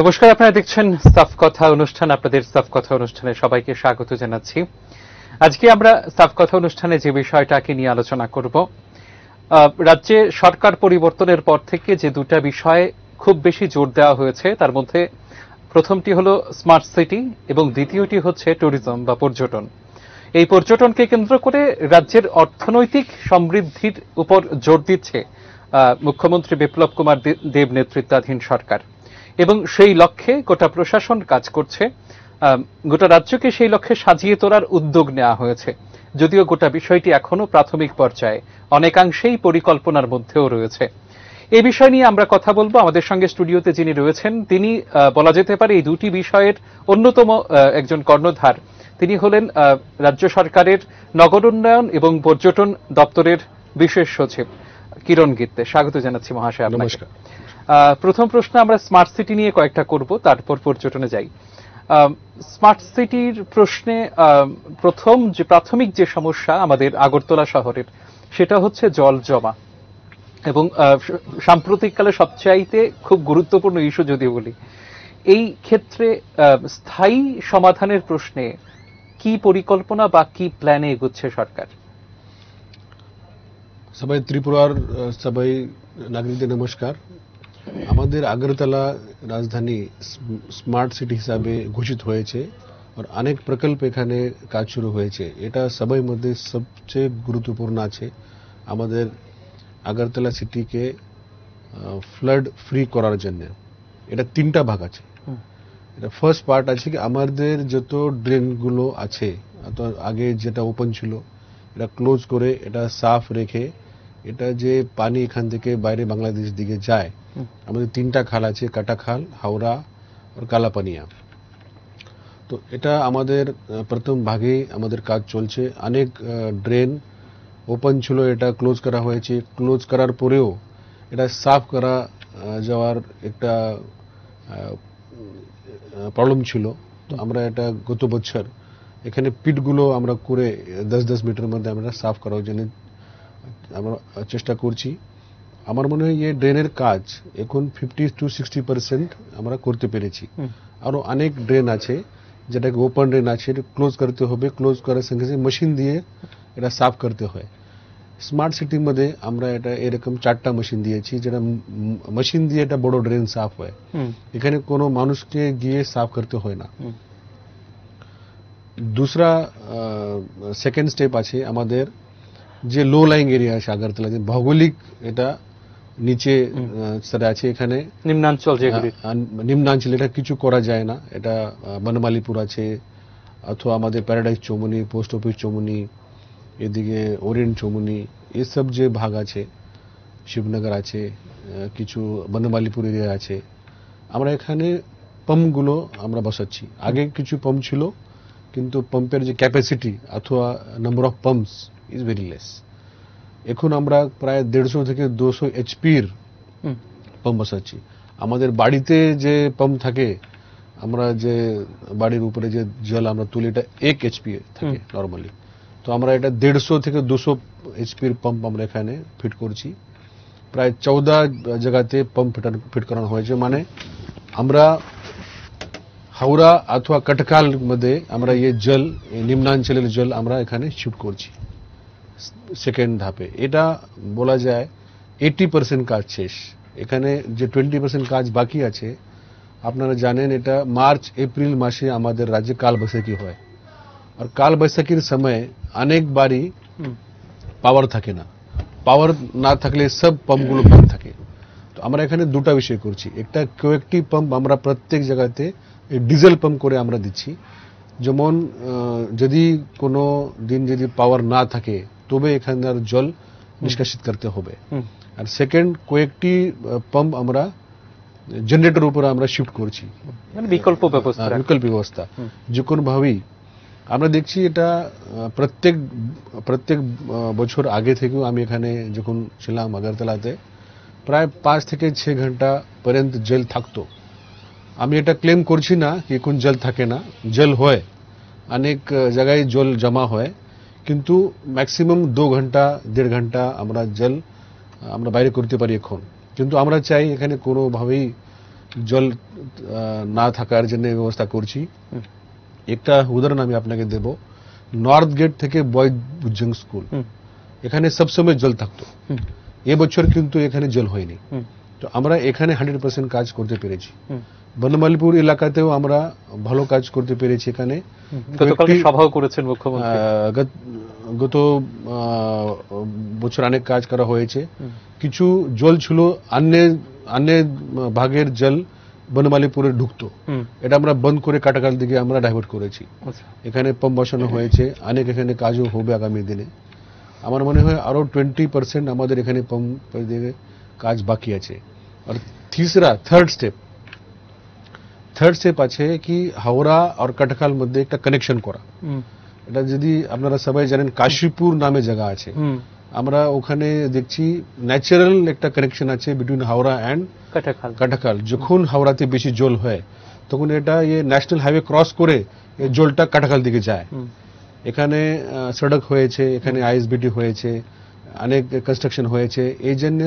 নমস্কার আপনারা দেখছেন সাফ কথা অনুষ্ঠান আপনাদের সাফ কথা অনুষ্ঠানে সবাইকে স্বাগত জানাচ্ছি আজকে আমরা সাফ কথা অনুষ্ঠানে যে বিষয়টাকে নিয়ে আলোচনা করব রাজ্যে সরকার পরিবর্তনের পর থেকে যে দুটা বিষয়ে খুব বেশি জোর দেওয়া হয়েছে তার মধ্যে প্রথমটি হল স্মার্ট সিটি এবং দ্বিতীয়টি হচ্ছে ট্যুরিজম বা পর্যটন এই পর্যটনকে কেন্দ্র করে রাজ্যের অর্থনৈতিক সমৃদ্ধির উপর জোর দিচ্ছে মুখ্যমন্ত্রী বিপ্লব কুমার দেব নেতৃত্বাধীন সরকার এবং সেই লক্ষ্যে গোটা প্রশাসন কাজ করছে গোটা রাজ্যকে সেই লক্ষ্যে সাজিয়ে তোলার উদ্যোগ নেওয়া হয়েছে যদিও গোটা বিষয়টি এখনো প্রাথমিক পর্যায়ে অনেকাংশেই পরিকল্পনার মধ্যেও রয়েছে এ বিষয় নিয়ে আমরা কথা বলবো আমাদের সঙ্গে স্টুডিওতে যিনি রয়েছেন তিনি বলা যেতে পারে এই দুটি বিষয়ের অন্যতম একজন কর্ণধার তিনি হলেন রাজ্য সরকারের নগর উন্নয়ন এবং পর্যটন দপ্তরের বিশেষ সচিব কিরণ গিত্তে স্বাগত জানাচ্ছি মহাশয় আপনাকে প্রথম প্রশ্ন আমরা স্মার্ট সিটি নিয়ে কয়েকটা করব তারপর পর্যটনে যাই স্মার্ট সিটির প্রশ্নে প্রথম যে প্রাথমিক যে সমস্যা আমাদের আগরতলা শহরের সেটা হচ্ছে জল জমা এবং সাম্প্রতিককালে সবচাইতে খুব গুরুত্বপূর্ণ ইস্যু যদি বলি এই ক্ষেত্রে স্থায়ী সমাধানের প্রশ্নে কি পরিকল্পনা বা কি প্ল্যানে এগুচ্ছে সরকার সবাই ত্রিপুরার সবাই নাগরিকদের নমস্কার আমাদের আগরতলা রাজধানী স্মার্ট সিটি হিসাবে ঘোষিত হয়েছে আর অনেক প্রকল্প এখানে কাজ শুরু হয়েছে এটা সবাই মধ্যে সবচেয়ে গুরুত্বপূর্ণ আছে আমাদের আগরতলা সিটিকে ফ্লাড ফ্রি করার জন্য এটা তিনটা ভাগ আছে এটা ফার্স্ট পার্ট আছে কি আমাদের যত ড্রেনগুলো আছে আগে যেটা ওপেন ছিল এটা ক্লোজ করে এটা সাফ রেখে এটা যে পানি এখান থেকে বাইরে বাংলাদেশের দিকে যায় আমাদের তিনটা খাল আছে কাটা খাল হাওড়া আর কালাপানিয়া তো এটা আমাদের প্রথম ভাগে আমাদের কাজ চলছে অনেক ড্রেন ওপেন ছিল এটা ক্লোজ করা হয়েছে ক্লোজ করার পরেও এটা সাফ করা যাওয়ার একটা প্রবলেম ছিল তো আমরা এটা গত বছর এখানে পিটগুলো আমরা করে দশ দশ মিটার মধ্যে আমরা সাফ করার জন্য আমরা চেষ্টা করছি আমার মনে হয় এই ড্রেনের কাজ এখন ফিফটি টু সিক্সটি পার্সেন্ট আমরা করতে পেরেছি আরও অনেক ড্রেন আছে যেটাকে ওপেন ড্রেন আছে এটা ক্লোজ করতে হবে ক্লোজ করার সঙ্গে সঙ্গে মেশিন দিয়ে এটা সাফ করতে হয় স্মার্ট সিটি মধ্যে আমরা এটা এরকম চারটা মেশিন দিয়েছি যেটা মেশিন দিয়ে এটা বড় ড্রেন সাফ হয় এখানে কোনো মানুষকে গিয়ে সাফ করতে হয় না দুসরা সেকেন্ড স্টেপ আছে আমাদের যে লো লাইং এরিয়া আছে আগরতলা যে ভৌগোলিক এটা নিচে স্যার আছে এখানে নিম্নাঞ্চল নিম্নাঞ্চল এটা কিছু করা যায় না এটা বনমালিপুর আছে অথবা আমাদের Paradise Chowmuhani post office Chowmuhani এদিকে ওরিয়েন্ট চৌমনি এসব যে ভাগ আছে শিবনগর আছে কিছু বনমালিপুর এরিয়া আছে আমরা এখানে পাম্পগুলো আমরা বসাচ্ছি আগে কিছু পাম্প ছিল কিন্তু পাম্পের যে ক্যাপাসিটি অথবা number of pumps is very less এখন আমরা প্রায় দেড়শো থেকে দুশো এইচপির পাম্প বসাচ্ছি আমাদের বাড়িতে যে পাম্প থাকে আমরা যে বাড়ির উপরে যে জল আমরা তুলি এটা এক এইচপি থাকে নর্মালি তো আমরা এটা দেড়শো থেকে দুশো এইচপির পাম্প আমরা এখানে ফিট করছি প্রায় চৌদা জায়গাতে পাম্প ফিট করানো হয়েছে মানে আমরা হাওড়া অথবা কটকাল মধ্যে আমরা এই জল নিম্নাঞ্চলের জল আমরা এখানে শিফট করছি সেকেন্ড ধাপে এটা বলা যায় 80% কাজ শেষ এখানে যে 20% কাজ বাকি আছে আপনারা জানেন এটা মার্চ এপ্রিল মাসে আমাদের রাজে কাল বৈশাখী হয় আর কাল বৈশাখীর সময় অনেক ಬಾರಿ পাওয়ার থাকে না পাওয়ার না থাকলে সব পাম্পগুলো বন্ধ থাকে তো আমরা এখানে দুটো বিষয় করেছি একটা কোয়াকটিভ পাম্প আমরা প্রত্যেক জায়গায়তে ডিজেল পাম্প করে আমরা দিচ্ছি যেমন যদি কোনো দিন যদি পাওয়ার না থাকে তবে এখানকার জল নিষ্কাশিত করতে হবে আর সেকেন্ড কয়েকটি পাম্প আমরা জেনারেটর উপর আমরা শিফট করছি মানে বিকল্প ব্যবস্থা বিকল্প ব্যবস্থা যে কোনো ভাবেই আমরা দেখছি এটা প্রত্যেক প্রত্যেক বছর আগে থেকেও আমি এখানে যখন ছিলাম আগরতলাতে প্রায় পাঁচ থেকে ছ ঘন্টা পর্যন্ত জেল থাকতো আমি এটা ক্লেম করছি না কি কোন জল থাকে না জল হয় অনেক জায়গায় জল জমা হয় কিন্তু ম্যাক্সিমাম দু ঘন্টা দেড় ঘন্টা আমরা জল আমরা বাইরে করতে পারি এখন কিন্তু আমরা চাই এখানে কোনোভাবেই জল না থাকার জন্য ব্যবস্থা করছি একটা উদাহরণ আমি আপনাকে দেব নর্থ গেট থেকে বয় বুজ্জং স্কুল এখানে সবসময় জল থাকতো এবছর কিন্তু এখানে জল হয়নি তো আমরা এখানে হান্ড্রেড পার্সেন্ট কাজ করতে পেরেছি বনমালিপুর এলাকাতেও আমরা ভালো কাজ করতে পেরেছি এখানে সভাও করেছেন মুখ্যমন্ত্রী গত বছর অনেক কাজ করা হয়েছে কিছু জল ছিল অন্য অন্য ভাগের জল বনমালিপুরে ঢুকত এটা আমরা বন্ধ করে কাটাকাল দিকে আমরা ডাইভার্ট করেছি আচ্ছা। এখানে পাম্প বসানো হয়েছে অনেক এখানে কাজও হবে আগামী দিনে আমার মনে হয় আরো টোয়েন্টি পার্সেন্ট আমাদের এখানে পাম্প দিয়ে কাজ বাকি আছে আর तीसरा থার্ড স্টেপ থার্ড স্টেপ আছে কি হাওড়া আর কাটকল মধ্যে একটা কানেকশন কোরা হুম এটা যদি আপনারা সবাই জানেন কাশীপুর নামে জায়গা আছে আমরা ওখানে দেখছি ন্যাচারাল একটা কানেকশন আছে বিটুইন হাওড়া এন্ড কাটকল কাটকল যখন হাওড়াতে বেশি জল হয় তখন এটা এই ন্যাশনাল হাইওয়ে ক্রস করে জলটা কাটকল দিকে যায় এখানে সড়ক হয়েছে এখানে আইএসবিডি হয়েছে অনেক কনস্ট্রাকশন হয়েছে এ জনন্য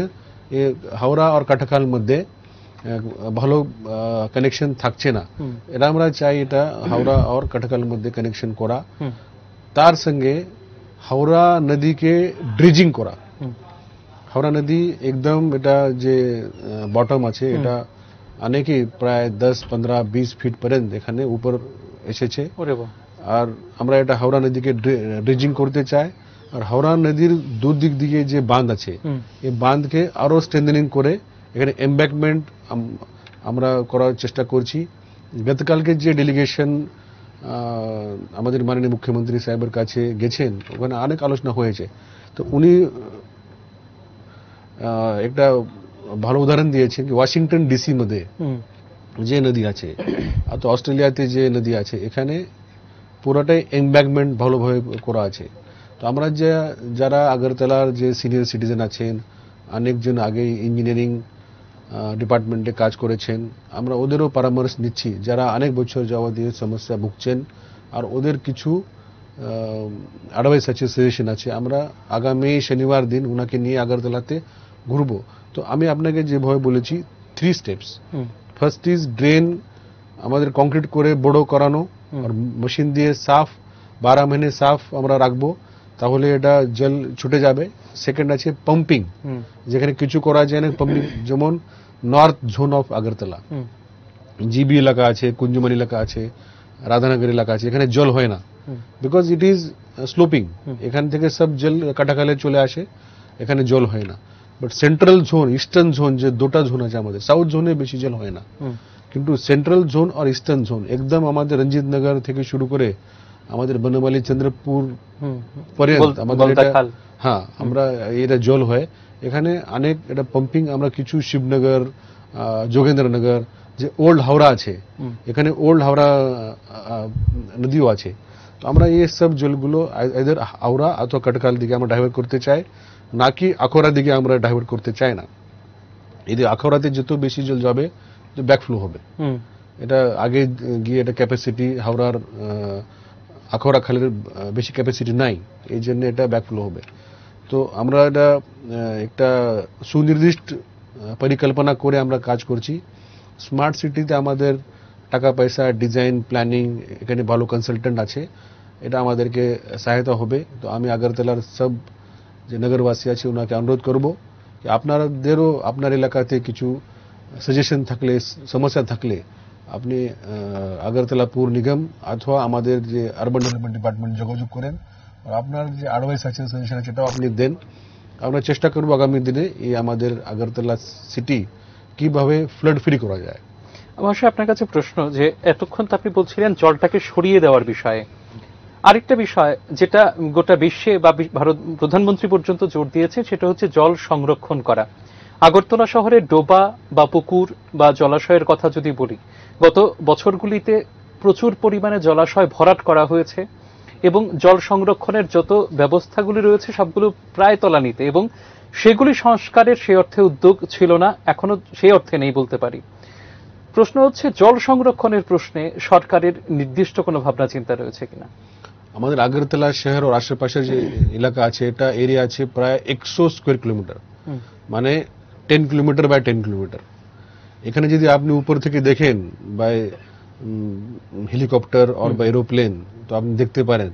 হাওড়া আর কাটাকাল মধ্যে ভালো কানেকশন থাকছে না এটা আমরা চাই এটা হাওড়া আর কাটাকাল মধ্যে কানেকশন করা তার সঙ্গে হাওড়া নদীকে ড্রিজিং করা হাওড়া নদী একদম এটা যে বটম আছে এটা অনেকে প্রায় দশ পনেরো বিশ ফিট পর্যন্ত এখানে উপর এসেছে আর আমরা এটা হাওড়া নদীকে ড্রিজিং করতে চাই আর হাওড়া নদীর দুদিক দিকে যে বাঁধ আছে এই বাঁধকে আরো স্ট্রেন্দেনিং করে এখানে এম্ব্যাকমেন্ট আমরা করার চেষ্টা করছি গতকালকে যে ডেলিগেশন আমাদের মাননীয় মুখ্যমন্ত্রী সাহেবের কাছে গেছেন ওখানে অনেক আলোচনা হয়েছে তো উনি একটা ভালো উদাহরণ দিয়েছেন ওয়াশিংটন ডিসি মধ্যে যে নদী আছে আর তো অস্ট্রেলিয়াতে যে নদী আছে এখানে পুরোটাই এম্ব্যাকমেন্ট ভালোভাবে করা আছে তো আমরা যে যারা আগরতলার যে সিনিয়র সিটিজেন আছেন অনেকজন আগে ইঞ্জিনিয়ারিং ডিপার্টমেন্টে কাজ করেছেন আমরা ওদেরও পরামর্শ নিচ্ছি যারা অনেক বছর যাবৎ দিয়ে সমস্যা ভুগছেন আর ওদের কিছু অ্যাডভাইস আছে সাজেশন আছে আমরা আগামী শনিবার দিন ওনাকে নিয়ে আগরতলাতে ঘুরবো তো আমি আপনাকে যেভাবে বলেছি three steps first is drain আমাদের কংক্রিট করে বড় করানো আর মেশিন দিয়ে সাফ বারো মহিনে সাফ আমরা রাখবো তাহলে এটা জল ছুটে যাবে সেকেন্ড আছে পাম্পিং যেখানে কিছু করা যায় না পাম্পিং যেমন north zone of Agartala GB এলাকা আছে কুঞ্জুমানি এলাকা আছে রাধানগর এলাকা আছে এখানে জল হয় না বিকজ ইট ইজ স্লোপিং এখান থেকে সব জল কাটাকালে চলে আসে এখানে জল হয় না but central zone eastern zone যে দুটা জোন আছে আমাদের সাউথ জোনে বেশি জল হয় না কিন্তু সেন্ট্রাল জোন আর ইস্টার্ন জোন একদম আমাদের রঞ্জিতনগর থেকে শুরু করে আমাদের বনমালী চন্দ্রপুর পর্যন্ত আমাদের হ্যাঁ আমরা এটা জল হয় এখানে অনেক এটা পাম্পিং আমরা কিছু শিবনগর যোগেন্দ্রনগর যে ওল্ড হাওড়া আছে এখানে ওল্ড হাওড়া নদীও আছে তো আমরা এই সব জলগুলো এদের হাওড়া অথবা কটকাল দিকে আমরা ডাইভার্ট করতে চাই না কি আখোরা দিকে আমরা ডাইভার্ট করতে চাই না এদের আখোরাতে যত বেশি জল যাবে ব্যাকফ্লো হবে এটা আগে গিয়ে এটা ক্যাপাসিটি হাওড়ার আখড়া খালের বেশি ক্যাপাসিটি নাই এই জন্য এটা ব্যাকফ্লো হবে তো আমরা এটা একটা সুনির্দিষ্ট পরিকল্পনা করে আমরা কাজ করছি স্মার্ট সিটিতে আমাদের টাকা পয়সা ডিজাইন প্ল্যানিং এখানে ভালো কনসালটেন্ট আছে এটা আমাদেরকে সহায়তা হবে তো আমি আগরতলার সব যে নগরবাসী আছে ওনাকে অনুরোধ করব আপনাদেরও আপনার এলাকাতে কিছু সাজেশন থাকলে সমস্যা থাকলে আপনি আগরতলা পুর নিগম অথবা আমাদের যে আরবান ডেভেলপমেন্ট ডিপার্টমেন্ট যোগাযোগ করেন আর আপনার যে অ্যাডভাইস আছে সাজেশন আছে সেটাও আপনি দেন আমরা চেষ্টা করব আগামী দিনে এই আমাদের আগরতলা সিটি কিভাবে ফ্লাড ফ্রি করা যায় অবশ্যই আপনার কাছে প্রশ্ন যে এতক্ষণ তো আপনি বলছিলেন জলটাকে সরিয়ে দেওয়ার বিষয়ে আরেকটা বিষয় যেটা গোটা বিশ্বে বা ভারত প্রধানমন্ত্রী পর্যন্ত জোর দিয়েছে সেটা হচ্ছে জল সংরক্ষণ করা আগরতলা শহরে ডোবা বা পুকুর বা জলাশয়ের কথা যদি বলি গত বছরগুলিতে প্রচুর পরিমাণে জলাশয় ভরাট করা হয়েছে এবং জল সংরক্ষণের যত ব্যবস্থাগুলি রয়েছে সবগুলো প্রায় তলানিতে এবং সেগুলি সংস্কারের সেই অর্থে উদ্যোগ ছিল না এখনো সেই অর্থে নেই বলতে পারি প্রশ্ন হচ্ছে জল সংরক্ষণের প্রশ্নে সরকারের নির্দিষ্ট কোনো ভাবনা চিন্তা রয়েছে কিনা আমাদের আগরতলা শহর ও আশেপাশের যে এলাকা আছে এটা এরিয়া আছে প্রায় একশো স্কোয়ার কিলোমিটার মানে ten kilometre by ten kilometre এখানে যদি আপনি উপর থেকে দেখেন বাই হেলিকপ্টার অর বা এরোপ্লেন তো আপনি দেখতে পারেন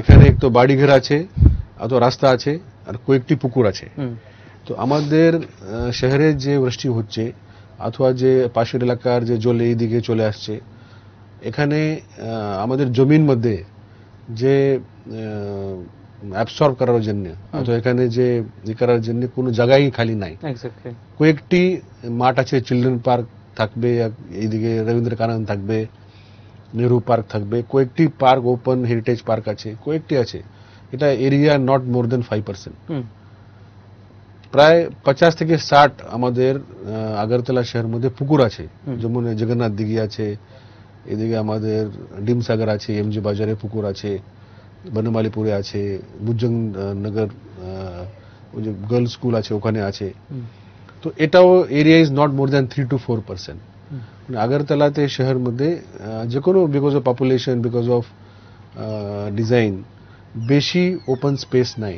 এখানে তো বাড়িঘর আছে অত রাস্তা আছে আর কয়েকটি পুকুর আছে তো আমাদের শহরে যে বৃষ্টি হচ্ছে অথবা যে পাশের এলাকার যে জল এই দিকে চলে আসছে এখানে আমাদের জমির মধ্যে যে অ্যাবসর্ব করার জন্য অথবা এখানে যে ই করার জন্য কোন জায়গাই খালি নাই কয়েকটি মাঠ আছে চিলড্রেন পার্ক থাকবে এইদিকে রবীন্দ্র কানন থাকবে নেহরু পার্ক থাকবে কয়েকটি পার্ক ওপেন হেরিটেজ পার্ক আছে কয়েকটি আছে এটা area not more than five percent প্রায় পচাশ থেকে ষাট আমাদের আগরতলা শহর মধ্যে পুকুর আছে যেমন জগন্নাথ দিঘি আছে এদিকে আমাদের ডিমসাগর আছে এমজি বাজারে পুকুর আছে বনমালিপুরে আছে বুজ্জং নগর ওই যে গার্ল স্কুল আছে ওখানে আছে তো এটাও area is not more than three to four percent আগরতলাতে শহর মধ্যে যে কোনো because of population because of design বেশি ওপেন স্পেস নাই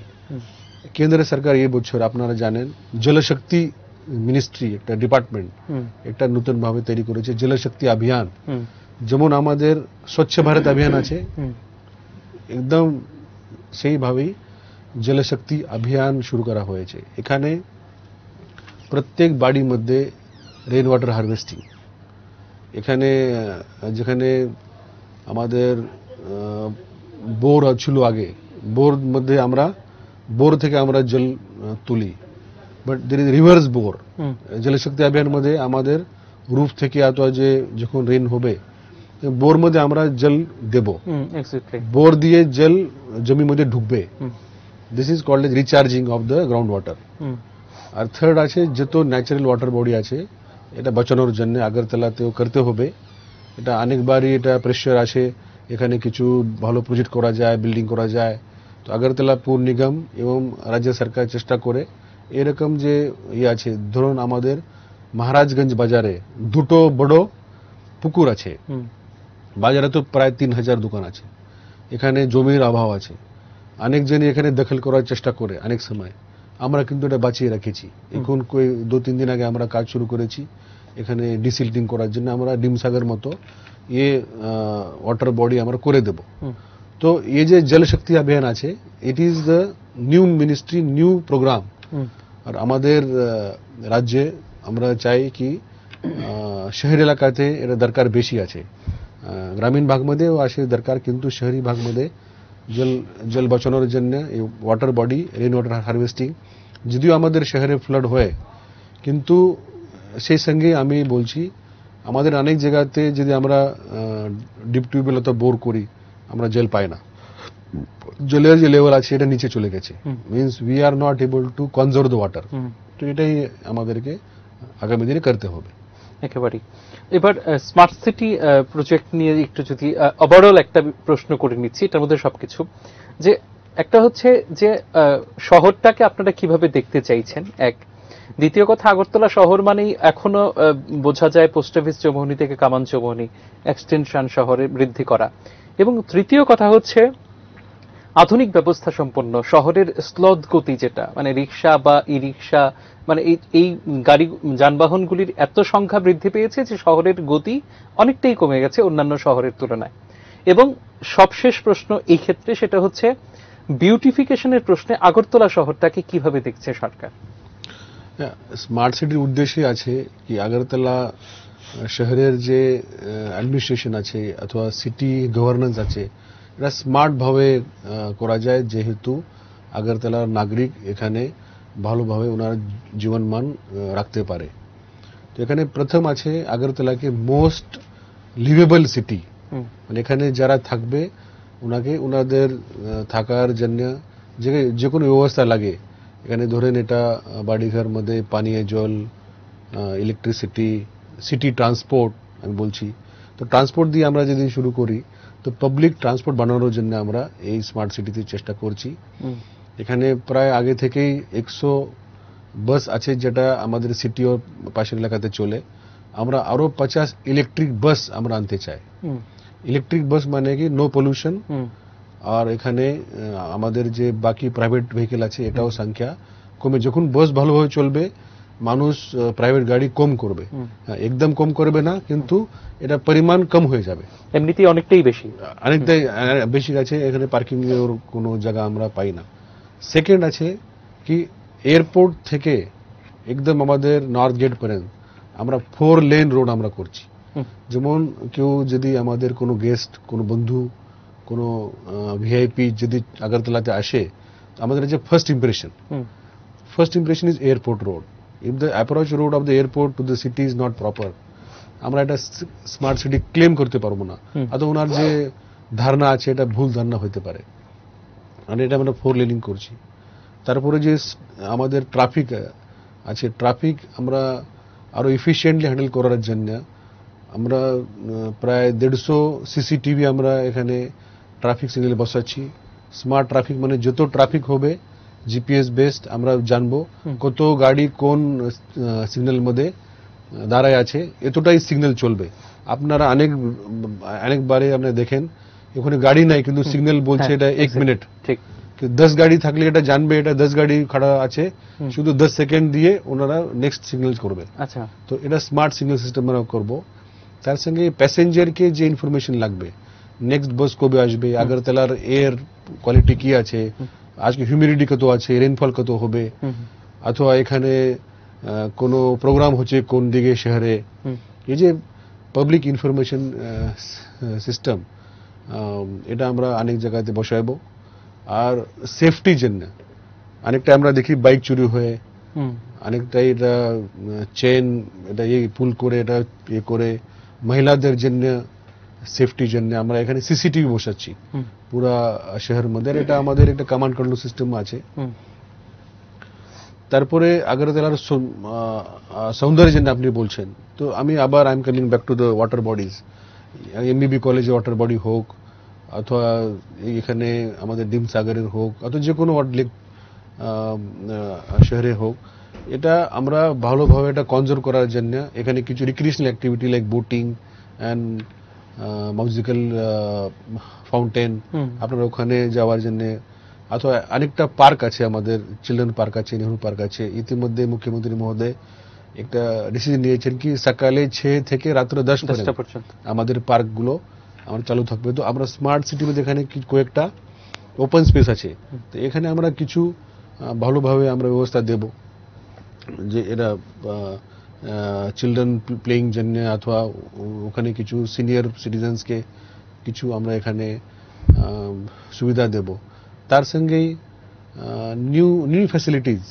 কেন্দ্র সরকার এই বছর আপনারা জানেন জলশক্তি মিনিস্ট্রি একটা ডিপার্টমেন্ট একটা নতুন ভাবে তৈরি করেছে জলশক্তি অভিযান যেমন আমাদের স্বচ্ছ ভারত অভিযান আছে একদম সেইভাবেই জলশক্তি অভিযান শুরু করা হয়েছে এখানে প্রত্যেক বাড়ির মধ্যে রেন ওয়াটার হারভেস্টিং এখানে যেখানে আমাদের বোর ছিল আগে বোর মধ্যে আমরা বোর থেকে আমরা জল তুলি but there is reverse bore জলশক্তি অভিযান মধ্যে আমাদের রুফ থেকে অথবা যে যখন রেন হবে বোর মধ্যে আমরা জল দেব বোর দিয়ে জল মধ্যে ঢুকবে this is called as recharging of the ground water আর থার্ড আছে যত ন্যাচারাল ওয়াটার বডি আছে এটা বাঁচানোর জন্য আগরতলাতেও করতে হবে এটা অনেকবারই এটা প্রেশার আছে এখানে কিছু ভালো প্রজেক্ট করা যায় বিল্ডিং করা যায় তো আগরতলা পুর নিগম এবং রাজ্য সরকার চেষ্টা করে এরকম যে ইয়ে আছে ধরুন আমাদের মহারাজগঞ্জ বাজারে দুটো বড় পুকুর আছে বাজারে তো প্রায় তিন হাজার দোকান আছে এখানে জমির অভাব আছে অনেকজনই এখানে দখল করার চেষ্টা করে অনেক সময় আমরা কিন্তু এটা বাঁচিয়ে রেখেছি এখন দু তিন দিন আগে আমরা কাজ শুরু করেছি এখানে ডিসিল্টিং করার জন্য আমরা ডিমসাগর মতো ইয়ে ওয়াটার বডি আমরা করে দেব তো এ যে জলশক্তি অভিযান আছে it is the new ministry new programme আর আমাদের রাজ্যে আমরা চাই কি শহর এলাকাতে এটা দরকার বেশি আছে ग्रामीण भागमध्ये দরকার কিন্তু শহরি ভাগ মধ্যে জল জল বাঁচানোর জন্য water body rain water harvesting যদিও আমাদের শহরে ফ্লাড হয় কিন্তু সেই সঙ্গে আমি বলছি আমাদের অনেক জায়গাতে যদি আমরা ডিপ টিউবওয়েল অথবা বোর করি আমরা জল পাই না জলের যে লেভেল আছে এটা নিচে চলে গেছে means we are not able to conserve the water তো এটাই আমাদেরকে আগামী দিনে করতে হবে একেবারেই এবার স্মার্ট সিটি প্রজেক্ট নিয়ে একটু যদি ওভারঅল একটা প্রশ্ন করে নিচ্ছি এটার মধ্যে সবকিছু যে একটা হচ্ছে যে শহরটাকে আপনারা কিভাবে দেখতে চাইছেন এক দ্বিতীয় কথা আগরতলা শহর মানেই এখনো বোঝা যায় পোস্ট অফিস চৌমহনি থেকে কামান চৌমহনি এক্সটেনশন শহরে বৃদ্ধি করা এবং তৃতীয় কথা হচ্ছে আধুনিক ব্যবস্থা সম্পন্ন শহরের স্লদ গতি যেটা মানে রিক্সা বা ই রিক্সা মানে এই এই গাড়ি যানবাহনগুলির এত সংখ্যা বৃদ্ধি পেয়েছে যে শহরের গতি অনেকটাই কমে গেছে অন্যান্য শহরের তুলনায় এবং সবশেষ প্রশ্ন এই ক্ষেত্রে সেটা হচ্ছে বিউটিফিকেশনের প্রশ্নে আগরতলা শহরটাকে কিভাবে দেখছে সরকার হ্যাঁ, স্মার্ট সিটির উদ্দেশ্যে আছে কি আগরতলা শহরের যে অ্যাডমিনিস্ট্রেশন আছে অথবা সিটি গভর্নেন্স আছে এটা স্মার্টভাবে করা যায় যেহেতু আগরতলার নাগরিক এখানে ভালোভাবে ওনার জীবনমান রাখতে পারে তো এখানে প্রথম আছে আগরতলাকে মোস্ট লিভেবল সিটি মানে এখানে যারা থাকবে ওনাকে ওনাদের থাকার জন্য যে যে কোনো ব্যবস্থা লাগে এখানে ধরেন এটা বাড়িঘর মধ্যে পানীয় জল ইলেকট্রিসিটি সিটি ট্রান্সপোর্ট আমি বলছি তো ট্রান্সপোর্ট দিয়ে আমরা যদি শুরু করি তো পাবলিক ট্রান্সপোর্ট বানানোর জন্য আমরা এই স্মার্ট সিটিতে চেষ্টা করছি এখানে প্রায় আগে থেকেই একশো বাস আছে যেটা আমাদের সিটি ও পাশের এলাকাতে চলে আমরা আরো পঞ্চাশ ইলেকট্রিক বাস আমরা আনতে চাই ইলেকট্রিক বাস মানে কি নো পলিউশন আর এখানে আমাদের যে বাকি প্রাইভেট ভেহিকেল আছে এটাও সংখ্যা কমে যখন বাস ভালোভাবে চলবে মানুষ প্রাইভেট গাড়ি কম করবে হ্যাঁ, একদম কম করবে না কিন্তু এটা পরিমাণ কম হয়ে যাবে এমনিতেই অনেকটাই বেশি অনেকটাই বেশি আছে এখানে পার্কিং এর কোনো জায়গা আমরা পাই না সেকেন্ড আছে কি এয়ারপোর্ট থেকে একদম আমাদের নর্থ গেট পর্যন্ত আমরা ফোর লেন রোড আমরা করছি যেমন কেউ যদি আমাদের কোনো গেস্ট কোনো বন্ধু কোনো ভিআইপি যদি আগরতলাতে আসে আমাদের যে first impression first impression is airport road if the approach road of the airport to the city is not proper আমরা এটা স্মার্ট সিটি ক্লেম করতে পারবো না অত ওনার যে ধারণা আছে এটা ভুল ধারণা হতে পারে মানে এটা আমরা ফোর লেনিং করছি তারপরে যে আমাদের ট্রাফিক আছে ট্রাফিক আমরা আরও এফিসিয়েন্টলি হ্যান্ডেল করার জন্য আমরা প্রায় দেড়শো সিসিটিভি আমরা এখানে ট্রাফিক সিগনালে বসাচ্ছি স্মার্ট ট্রাফিক মানে যত ট্রাফিক হবে জিপিএস বেসড আমরা জানবো কত গাড়ি কোন সিগন্যাল মধ্যে দাঁড়ায় আছে এতটাই সিগন্যাল চলবে আপনারা অনেক অনেকবারে আপনারা দেখেন ওখানে গাড়ি নাই কিন্তু সিগন্যাল বলছে হ্যাঁ, এটা এক মিনিট দশ গাড়ি থাকলে এটা জানবে এটা দশ গাড়ি খাড়া আছে শুধু দশ সেকেন্ড দিয়ে ওনারা নেক্সট সিগন্যাল করবে আচ্ছা তো এটা স্মার্ট সিগন্যাল সিস্টেম আমরা করব তার সঙ্গে প্যাসেঞ্জারকে যে ইনফরমেশন লাগবে নেক্সট বাস কবে আসবে আগরতলার এয়ার কোয়ালিটি কি আছে আজকে হিউমিডিটি কত আছে রেনফল কত হবে অথবা এখানে কোনো প্রোগ্রাম হচ্ছে কোন দিকে শহরে এই যে পাবলিক ইনফরমেশন সিস্টেম এটা আমরা অনেক জায়গাতে বসাইব আর সেফটির জন্য অনেকটা আমরা দেখি বাইক চুরি হয়ে অনেকটাই এটা চেন এটা ইয়ে পুল করে এটা ইয়ে করে মহিলাদের জন্য সেফটির জন্য আমরা এখানে সিসিটিভি বসাচ্ছি পুরা শহর মধ্যে এটা আমাদের একটা কমান্ড কন্ট্রোল সিস্টেম আছে তারপরে আগরতলার সৌন্দর্যের জন্য আপনি বলছেন তো আমি আবার I am coming back to the water bodies MBB কলেজে ওয়াটার বডি হোক অথবা এখানে আমাদের ডিম সাগরের হোক অথবা যে কোনো ওয়ার্ডলিক শহরে হোক এটা আমরা ভালোভাবে এটা কনজার্ভ করার জন্য এখানে কিছু recreational activity like boating and musical fountain আপনার ওখানে যাওয়ার জন্য অথবা আরেকটা পার্ক আছে আমাদের চিলড্রেন পার্ক আছে নেহরু পার্ক আছে ইতিমধ্যে মুখ্যমন্ত্রী মহোদয় একটা ডিসিশন নিয়েছেন কি সকালে 6 থেকে রাত 10 পর্যন্ত আমাদের পার্কগুলো আমরা চালু থাকবে তো আমরা স্মার্ট সিটিতে এখানে কিছু একটা ওপেন স্পেস আছে তো এখানে আমরা কিছু ভালোভাবে আমরা ব্যবস্থা দেব যে এটা चिल्ड्रन प्लेइंग জন্য अथवा ওখানে কিছু সিনিয়র সিটিজেন্স কে কিছু আমরা এখানে সুবিধা দেব তার সঙ্গে new new facilities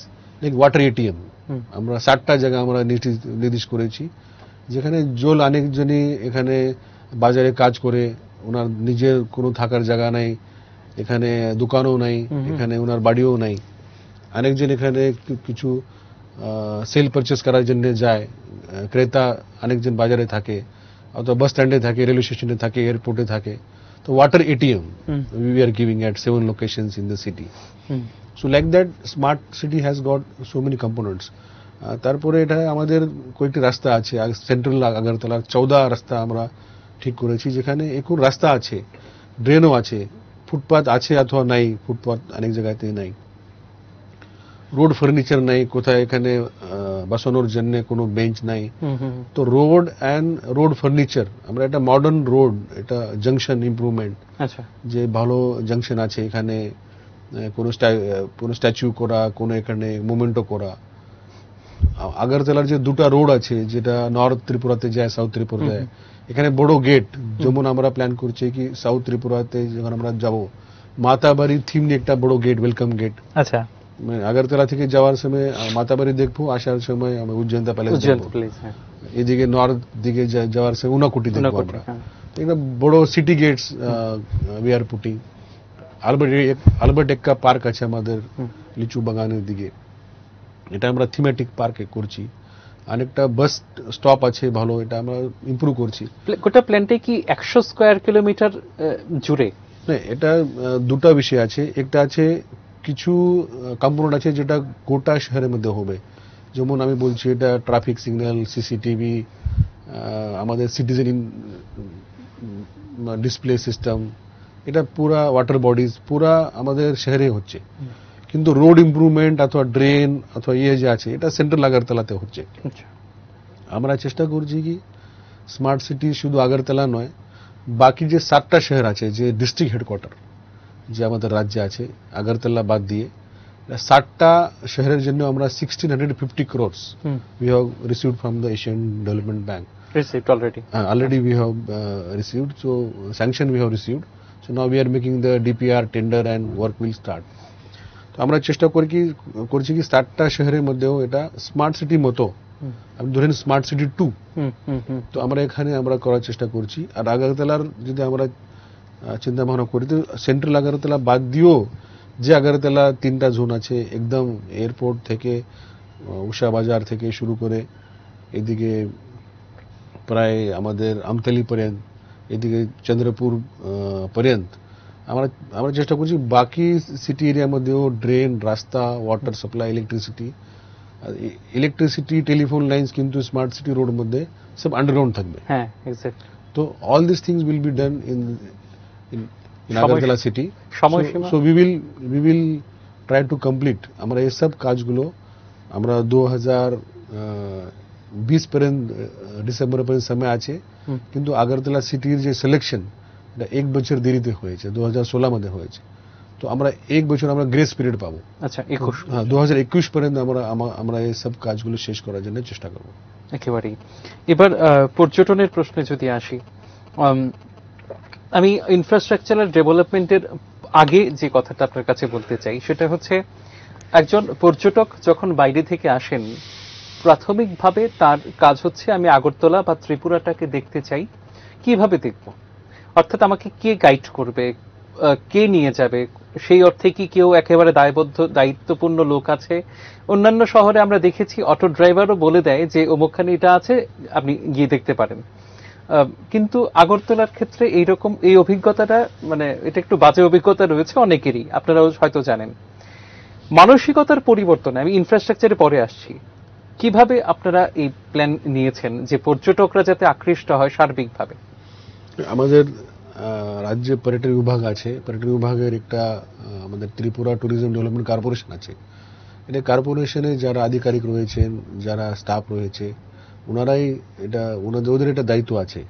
like water ATM আমরা চারটা জায়গা আমরা নির্দেশ করেছি যেখানে জল অনেকজনই এখানে বাজারে কাজ করে ওনার নিজের কোনো থাকার জায়গা নাই এখানে দোকানও নাই এখানে ওনার বাড়িও নাই অনেকজন এখানে কিছু সেল পারচেস করার জন্য যায় ক্রেতা অনেকজন বাজারে থাকে অথবা বাস স্ট্যান্ডে থাকে রেলওয়ে স্টেশনে থাকে এয়ারপোর্টে থাকে তো water ATM we are giving at seven locations in the city so like that smart city has got so many components তারপরে এটা আমাদের কয়েকটি রাস্তা আছে সেন্ট্রাল আগরতলা চৌদা রাস্তা আমরা ঠিক করেছি যেখানে একুন রাস্তা আছে ড্রেনও আছে ফুটপাথ আছে অথবা নাই ফুটপাথ অনেক জায়গাতে নাই রোড ফার্নিচার নাই কোথায় এখানে বসানোর জন্য কোনো বেঞ্চ নাই তো রোড অ্যান্ড রোড ফার্নিচার আমরা এটা মডার্ন রোড এটা জাংশন ইম্প্রুভমেন্ট যে ভালো জাংশন আছে এখানে কোনো কোনো স্ট্যাচু করা কোনো এখানে মুমেন্টও করা আগারতলার যে দুটা রোড আছে যেটা নর্থ ত্রিপুরাতে যায় সাউথ ত্রিপুরা যায় এখানে বড় গেট যেমন আমরা প্ল্যান করছি কি সাউথ ত্রিপুরাতে যখন আমরা যাব মাতাবাড়ি থিম নিয়ে একটা বড় গেট ওয়েলকাম গেট আচ্ছা মানে আগরতলা থেকে যাওয়ার সময় মাতাবাড়ি দেখবো আসার সময় আমি উজ্জয়ন্তা প্যালেস এদিকে নর্থ দিকে যাওয়ার সময় উনাকুটি দেখবো আমরা হ্যাঁ। এগুলো বড় city gates we are putting Albert আলবার্টেক্কা পার্ক আছে আমাদের লিচু বাগানের দিকে এটা আমরা থিমেটিক পার্কে করছি অনেকটা বাস স্টপ আছে ভালো এটা আমরা ইম্প্রুভ করছি গোটা প্ল্যান্টে কি একশো স্কোয়ার কিলোমিটার জুড়ে না হ্যাঁ, এটা দুটা বিষয় আছে একটা আছে কিছু কম্পোনেন্ট আছে যেটা গোটা শহরের মধ্যে হবে যেমন আমি বলছি এটা ট্রাফিক সিগন্যাল সিসিটিভি আমাদের সিটিজেন ডিসপ্লে সিস্টেম এটা পুরা ওয়াটার বডিজ পুরা আমাদের শহরে হচ্ছে কিন্তু রোড ইম্প্রুভমেন্ট অথবা ড্রেন অথবা ইয়ে যে আছে এটা সেন্ট্রাল আগরতলাতে হচ্ছে আচ্ছা। আমরা চেষ্টা করছি কি স্মার্ট সিটি শুধু আগরতলা নয় বাকি যে সাতটা শহর আছে যে ডিস্ট্রিক্ট হেডকোয়ার্টার যে আমাদের রাজ্যে আছে আগরতলা বাদ দিয়ে সাতটা শহরের জন্য আমরা sixteen hundred fifty crores we have received from the Asian development bank already already we have received so sanction we have received so now we are making the DPR tender and work will start তো আমরা চেষ্টা করি কি করছি কি সাতটা শহরের মধ্যেও এটা স্মার্ট সিটি মতো ধরেন স্মার্ট সিটি টু তো আমরা এখানে আমরা করার চেষ্টা করছি আর আগারতলার যদি আমরা চিন্তা ভাবনা করি তো সেন্ট্রাল আগারতলা বাদ দিয়েও যে আগারতলা তিনটা জোন আছে একদম এয়ারপোর্ট থেকে উষা বাজার থেকে শুরু করে এদিকে প্রায় আমাদের আমতালি পর্যন্ত এদিকে চন্দ্রপুর पर्यंत আমরা আমরা চেষ্টা করছি বাকি সিটি এরিয়া মধ্যেও ড্রেন রাস্তা water supply electricity electricity telephone lines কিন্তু স্মার্ট সিটি রোড মধ্যে সব আন্ডারগ্রাউন্ড থাকবে হ্যাঁ এক্সাক্ট তো all this things will be done in in আমাদের জেলা সিটি সময় সময় so we will we will try to complete আমরা এই সব কাজগুলো আমরা 2000 20 पर्यंत ডিসেম্বরের पर्यंत সময় আছে কিন্তু আগরতলা সিটির যে সিলেকশন এটা এক বছর দেরিতে হয়েছে দু হাজার মধ্যে হয়েছে তো আমরা এক বছর আমরা গ্রেস পিরিয়ড পাবো আচ্ছা একুশ হ্যাঁ দু হাজার একুশ পর্যন্ত আমরা আমরা এই সব কাজগুলো শেষ করার জন্য চেষ্টা করব একেবারেই এবার পর্যটনের প্রশ্নে যদি আসি আমি ইনফ্রাস্ট্রাকচারাল ডেভেলপমেন্টের আগে যে কথাটা আপনার কাছে বলতে চাই সেটা হচ্ছে একজন পর্যটক যখন বাইরে থেকে আসেন প্রাথমিকভাবে তার কাজ হচ্ছে আমি আগরতলা বা ত্রিপুরাটাকে দেখতে চাই কিভাবে দেখব অর্থাৎ আমাকে কে গাইড করবে কে নিয়ে যাবে সেই অর্থে কি কেউ একেবারে দায়বদ্ধ দায়িত্বপূর্ণ লোক আছে অন্যান্য শহরে আমরা দেখেছি অটো ড্রাইভারও বলে দেয় যে অমুকখানে এটা আছে আপনি গিয়ে দেখতে পারেন কিন্তু আগরতলার ক্ষেত্রে এইরকম এই অভিজ্ঞতাটা মানে এটা একটু বাজে অভিজ্ঞতা রয়েছে অনেকেরই আপনারাও হয়তো জানেন মানসিকতার পরিবর্তন আমি ইনফ্রাস্ট্রাকচারে পরে আসছি কিভাবে আপনারা এই প্ল্যান নিয়েছেন যে পর্যটকরা যাতে আকৃষ্ট হয় সার্বিকভাবে আমাদের রাজ্যে পর্যটন বিভাগ আছে পর্যটন বিভাগের একটা আমাদের ত্রিপুরা ট্যুরিজম ডেভেলপমেন্ট কর্পোরেশন আছে এটা কর্পোরেশনে যারা আধিকারিক রয়েছেন যারা স্টাফ রয়েছে ওনারাই এটা ওনাদের ওদের একটা দায়িত্ব আছে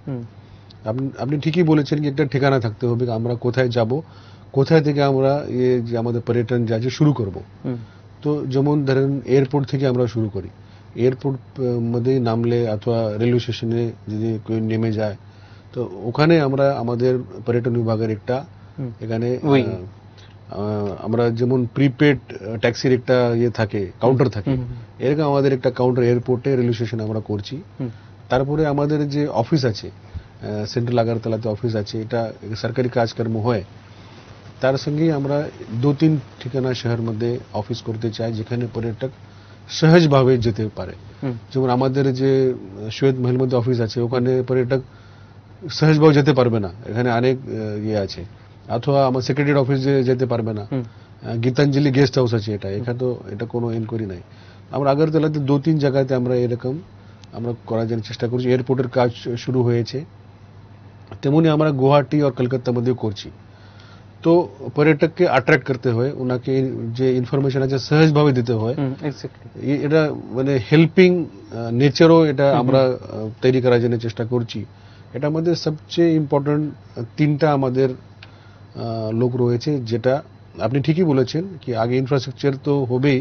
আপনি আপনি ঠিকই বলেছেন যে একটা ঠিকানা থাকতে হবে আমরা কোথায় যাব কোথায় থেকে আমরা ইয়ে যে আমাদের পর্যটন যা শুরু করব তো যেমন ধরেন এয়ারপোর্ট থেকে আমরা শুরু করি এয়ারপোর্ট এয়ারপোর্টমধ্যেই নামলে অথবা রেলওয়ে স্টেশনে যদি কেউ নেমে যায় তো ওখানে আমরা আমাদের পর্যটন বিভাগের একটা এখানে আমরা যেমন প্রিপেড ট্যাক্সির একটা ইয়ে থাকে কাউন্টার থাকে এরকম আমাদের একটা কাউন্টার এয়ারপোর্টে রেলওয়ে স্টেশনে আমরা করছি তারপরে আমাদের যে অফিস আছে সেন্ট্রাল আগারতলাতে অফিস আছে এটা সরকারি কাজকর্ম হয় তার সঙ্গেই আমরা দু তিন ঠিকানা শহর মধ্যে অফিস করতে চাই যেখানে পর্যটক সহজভাবে যেতে পারে যেমন আমাদের যে সৈয়দ মহিলমদি অফিস আছে ওখানে পর্যটক সহজভাবে যেতে পারবে না এখানে অনেক ইয়ে আছে অথবা আমার সেক্রেটারি অফিসে যেতে পারবে না গীতাঞ্জলি গেস্ট হাউস আছে এটা এখানে তো এটা কোনো এনকোয়ারি নাই আমরা আগরতলাতে দু তিন জায়গাতে আমরা এরকম আমরা করার জন্য চেষ্টা করছি এয়ারপোর্টের কাজ শুরু হয়েছে তেমনি আমরা গুয়াহাটি আর কলকাতার মধ্যেও করছি তো পর্যটককে অ্যাট্রাক্ট করতে হয় ওনাকে যে ইনফরমেশন আছে সহজভাবে দিতে হয় এটা মানে হেল্পিং নেচারও এটা আমরা তৈরি করার জন্য চেষ্টা করছি এটা আমাদের সবচেয়ে ইম্পর্টেন্ট তিনটা আমাদের লোক রয়েছে যেটা আপনি ঠিকই বলেছেন কি আগে ইনফ্রাস্ট্রাকচার তো হবেই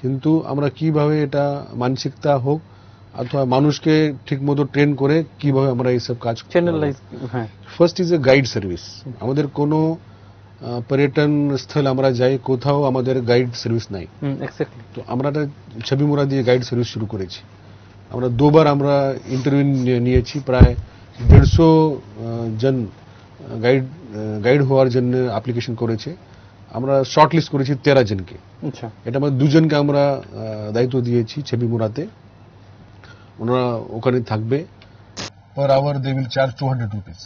কিন্তু আমরা কিভাবে এটা মানসিকতা হোক অথবা মানুষকে ঠিকমতো ট্রেন করে কিভাবে আমরা এইসব কাজ first is a guide service আমাদের কোনো পর্যটন স্থল আমরা যাই কোথাও আমাদের গাইড সার্ভিস নাই তো আমরা ছবি মোড়া দিয়ে গাইড সার্ভিস শুরু করেছি আমরা দুবার আমরা ইন্টারভিউ নিয়েছি প্রায় দেড়শো জন গাইড গাইড হওয়ার জন্য অ্যাপ্লিকেশন করেছে আমরা শর্ট লিস্ট করেছি তেরো জনকে আচ্ছা। এটা আমরা মানে দুজনকে আমরা দায়িত্ব দিয়েছি ছবি মোড়াতে ওনারা ওখানে থাকবে per hour they will charge two hundred rupees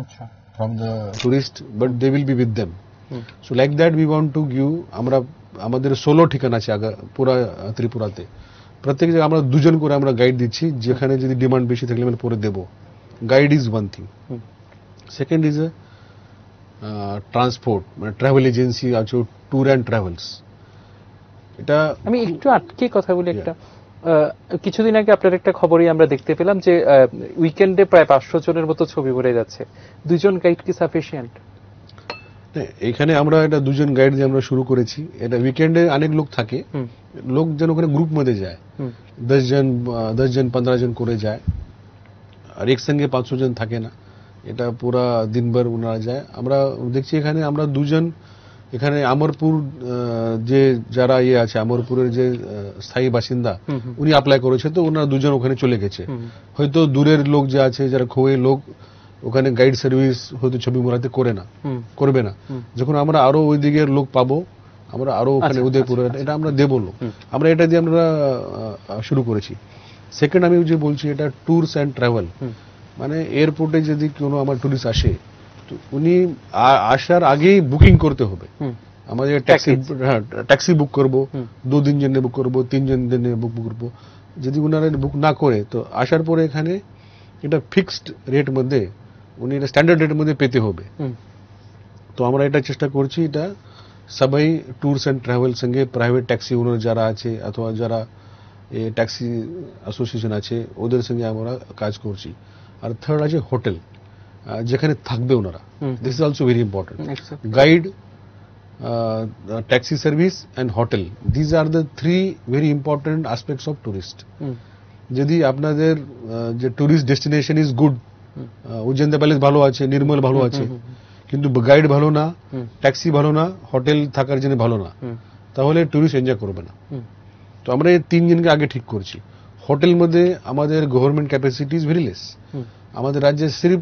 আচ্ছা from the tourist but they will be with them hmm. so like that we want to give আমরা আমাদের সোলো ঠিকানা আছে পুরা ত্রিপুরাতে প্রত্যেক জায়গায় আমরা দুজন করে আমরা গাইড দিচ্ছি যেখানে যদি ডিমান্ড বেশি থাকলে আমরা পরে দেব guide is one thing second is transport মানে ট্রাভেল এজেন্সি আছে ট্যুর অ্যান্ড ট্রাভেলস এটা আমি একটু আটকে কথা বলি একটা কিছুদিন আগে আপনার একটা খবরই আমরা দেখতে পেলাম যে উইকেন্ডে প্রায় পাঁচশো জনের মতো ছবি বেড়ে যাচ্ছে দুজন গাইড কি সাফিসিয়েন্ট হ্যাঁ, এখানে আমরা এটা দুজন গাইড দিয়ে আমরা শুরু করেছি এটা উইকেন্ডে অনেক লোক থাকে লোক যেন ওখানে গ্রুপ মধ্যে যায় দশ জন দশ জন পনেরো জন করে যায় আর একসঙ্গে পাঁচশো জন থাকে না এটা পুরা দিনভর ওনারা যায় আমরা দেখছি এখানে আমরা দুজন এখানে আমরপুর যে যারা ইয়ে আছে আমরপুরের যে স্থায়ী বাসিন্দা উনি অ্যাপ্লাই করেছে তো ওনারা দুজন ওখানে চলে গেছে হয়তো দূরের লোক যে আছে যারা খোয়ে লোক ওখানে গাইড সার্ভিস হয়তো ছবি মোড়াতে করে না করবে না যখন আমরা আরো ওই দিকের লোক পাবো আমরা আরো ওখানে আচ্ছা, উদয়পুরের আচ্ছা, এটা আমরা দেবো লোক আমরা এটা দিয়ে আমরা শুরু করেছি সেকেন্ড আমি যে বলছি এটা ট্যুরস অ্যান্ড ট্রাভেল মানে এয়ারপোর্টে যদি কোনো আমার টুরিস্ট আসে কিন্তু উনি আসার আগেই বুকিং করতে হবে আমাদের ট্যাক্সি হ্যাঁ ট্যাক্সি বুক করব দু জন্য বুক করব তিনজন দিনে বুক করব যদি উনারা বুক না করে তো আসার পরে এখানে এটা ফিক্সড রেট মধ্যে উনি এটা স্ট্যান্ডার্ড রেটের মধ্যে পেতে হবে তো আমরা এটা চেষ্টা করছি এটা সবাই ট্যুরস অ্যান্ড ট্রাভেল সঙ্গে প্রাইভেট ট্যাক্সি ওনার যারা আছে অথবা যারা এ ট্যাক্সি অ্যাসোসিয়েশন আছে ওদের সঙ্গে আমরা কাজ করছি আর থার্ড আছে হোটেল যেখানে থাকবে ওনারা this is also very important guide taxi service and hotel these are the three very important aspects of tourist যদি আপনাদের যে tourist destination is good Ujjayanta palace ভালো আছে নির্মল ভালো আছে কিন্তু গাইড ভালো না ট্যাক্সি ভালো না হোটেল থাকার জন্য ভালো না তাহলে টুরিস্ট এনজয় করবে না তো আমরা এই তিনজনকে আগে ঠিক করছি হোটেল মধ্যে আমাদের government capacity is very less আমাদের রাজ্যে সিরিফ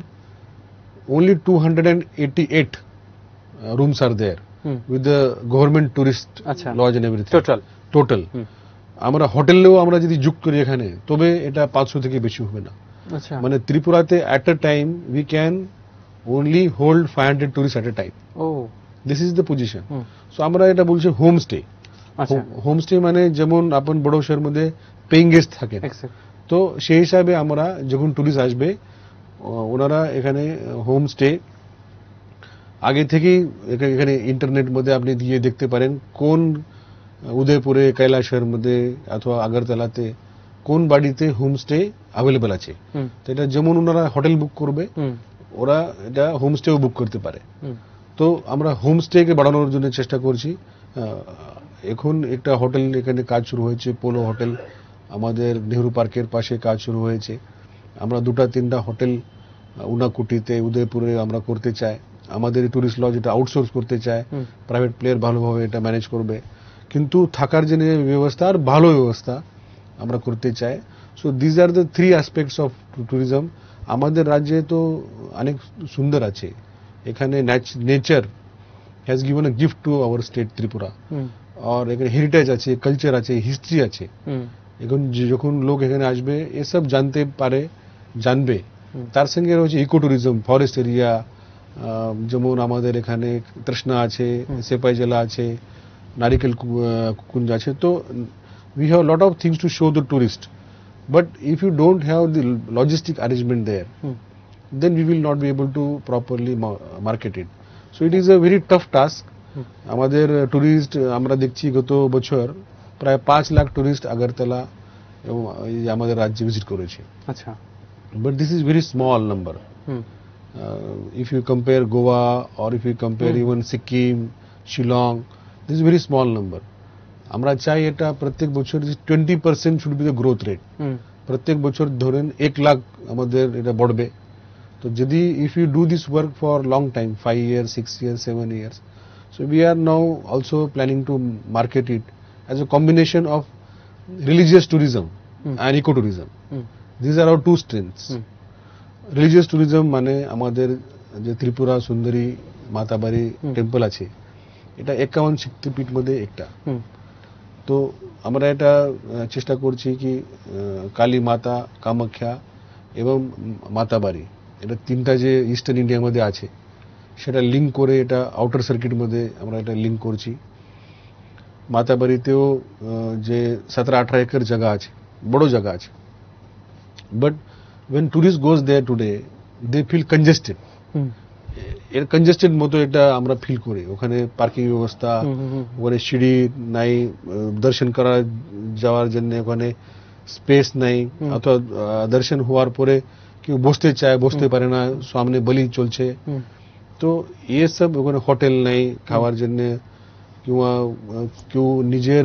only 288 uh, rooms are there hmm. with the government tourist Achha. আচ্ছা। lodge and everything. Total. Total. Hmm. আমরা হোটেলেও আমরা যদি যোগ করি এখানে তবে এটা পাঁচশো থেকে বেশি হবে না আচ্ছা। মানে ত্রিপুরাতে at a time we can only hold five hundred tourist at a time this is the position so আমরা এটা বলছি হোমস্টে আচ্ছা। হোমস্টে মানে যেমন আপন বড় শহরের মধ্যে পেইং গেস্ট থাকে তো সেই হিসাবে আমরা যখন টুরিস্ট আসবে ওনারা এখানে হোমস্টে আগে থেকেই এখানে ইন্টারনেট মধ্যে আপনি দিয়ে দেখতে পারেন কোন উদয়পুরে কৈলাসের মধ্যে অথবা আগরতলাতে কোন বাড়িতে হোমস্টে অ্যাভেলেবেল আছে তো এটা যেমন ওনারা হোটেল বুক করবে ওরা এটা হোমস্টেও বুক করতে পারে তো আমরা হোমস্টেকে বাড়ানোর জন্য চেষ্টা করছি এখন একটা হোটেল এখানে কাজ শুরু হয়েছে পোলো হোটেল আমাদের নেহরু পার্কের পাশে কাজ শুরু হয়েছে আমরা দুটা তিনটা হোটেল উনাকুটিতে উদয়পুরে আমরা করতে চাই আমাদের টুরিস্ট লজ এটা আউটসোর্স করতে চায় প্রাইভেট প্লেয়ার ভালোভাবে এটা ম্যানেজ করবে কিন্তু থাকার জন্য ব্যবস্থা আর ভালো ব্যবস্থা আমরা করতে চাই so these are the three aspects of tourism আমাদের রাজ্যে তো অনেক সুন্দর আছে এখানে nature has given a gift to our state Tripura আর এখানে হেরিটেজ আছে কালচার আছে হিস্ট্রি আছে এখন যখন লোক এখানে আসবে এসব জানতে পারে জানবে তার সঙ্গে রয়েছে ইকো ট্যুরিজম ফরেস্ট এরিয়া যেমন আমাদের এখানে তৃষ্ণা আছে সেপাই জেলা আছে নারিকেল কুঞ্জ আছে তো we have lot of things to show the tourist but if you don't have the logistic arrangement there then we will not be able to properly market so it is a a very task আমাদের tourist আমরা দেখছি গত বছর প্রায় পাঁচ lakh tourist Agartala এবং আমাদের রাজ্যে ভিজিট করেছে আচ্ছা But this is very small number. Hmm. Uh, if you compare Goa or if you compare hmm. even Sikkim, Shillong, this is very small number. আমরা চাই এটা প্রত্যেক বছর যে twenty percent should be the growth rate প্রত্যেক বছর ধরেন এক লাখ আমাদের এটা বড়বে তো যদি if you do this work for long time five year six year seven years so we are now also planning to market it as a combination of religious tourism and eco tourism these are our two strength religious tourism মানে আমাদের যে ত্রিপুরা সুন্দরী Matabari temple hmm. আছে এটা একাউন শক্তিপীঠ মধ্যে একটা hmm. তো আমরা এটা চেষ্টা করছি কি কালী মাতা কামাখ্যা এবং মাতাবাড়ি এটা তিনটা যে ইস্টার্ন ইন্ডিয়ার মধ্যে আছে সেটা লিঙ্ক করে এটা আউটার সার্কিট মধ্যে আমরা এটা লিঙ্ক করছি মাতাবাড়িতেও যে সতেরো আঠারো একর জায়গা আছে বড় জায়গা আছে But when tourist goes there today, they feel congested. এর কনজেস্টেড মতো এটা আমরা ফিল করি ওখানে পার্কিং ব্যবস্থা ওখানে সিঁড়ি নাই দর্শন করা যাওয়ার জন্য ওখানে স্পেস নাই অথবা দর্শন হওয়ার পরে কেউ বসতে চায় বসতে পারে না সামনে বলি চলছে তো এসব ওখানে হোটেল নাই খাওয়ার জন্য কিংবা কেউ নিজের